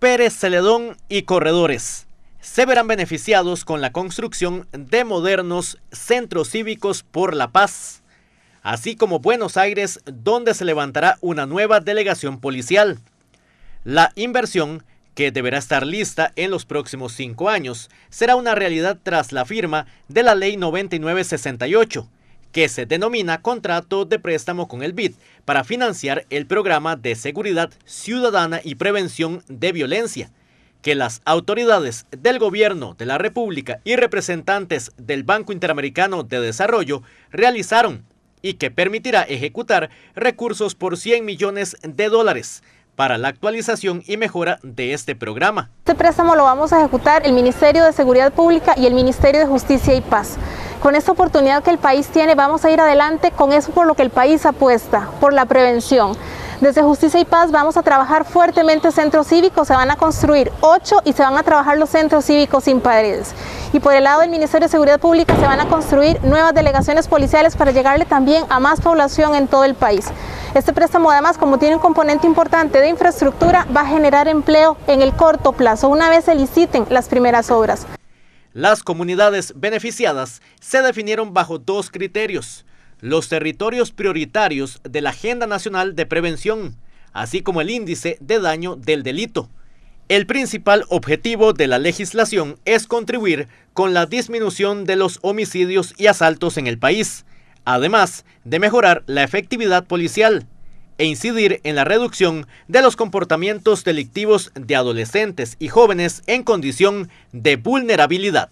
Pérez Celedón y Corredores se verán beneficiados con la construcción de modernos centros cívicos por la paz, así como Buenos Aires, donde se levantará una nueva delegación policial. La inversión, que deberá estar lista en los próximos cinco años, será una realidad tras la firma de la Ley 9968 que se denomina Contrato de Préstamo con el BID para financiar el programa de seguridad ciudadana y prevención de violencia, que las autoridades del Gobierno de la República y representantes del Banco Interamericano de Desarrollo realizaron y que permitirá ejecutar recursos por 100 millones de dólares para la actualización y mejora de este programa. Este préstamo lo vamos a ejecutar el Ministerio de Seguridad Pública y el Ministerio de Justicia y Paz. Con esta oportunidad que el país tiene, vamos a ir adelante con eso por lo que el país apuesta, por la prevención. Desde Justicia y Paz vamos a trabajar fuertemente centros cívicos, se van a construir ocho y se van a trabajar los centros cívicos sin paredes. Y por el lado del Ministerio de Seguridad Pública se van a construir nuevas delegaciones policiales para llegarle también a más población en todo el país. Este préstamo además, como tiene un componente importante de infraestructura, va a generar empleo en el corto plazo, una vez se liciten las primeras obras. Las comunidades beneficiadas se definieron bajo dos criterios, los territorios prioritarios de la Agenda Nacional de Prevención, así como el índice de daño del delito. El principal objetivo de la legislación es contribuir con la disminución de los homicidios y asaltos en el país, además de mejorar la efectividad policial e incidir en la reducción de los comportamientos delictivos de adolescentes y jóvenes en condición de vulnerabilidad.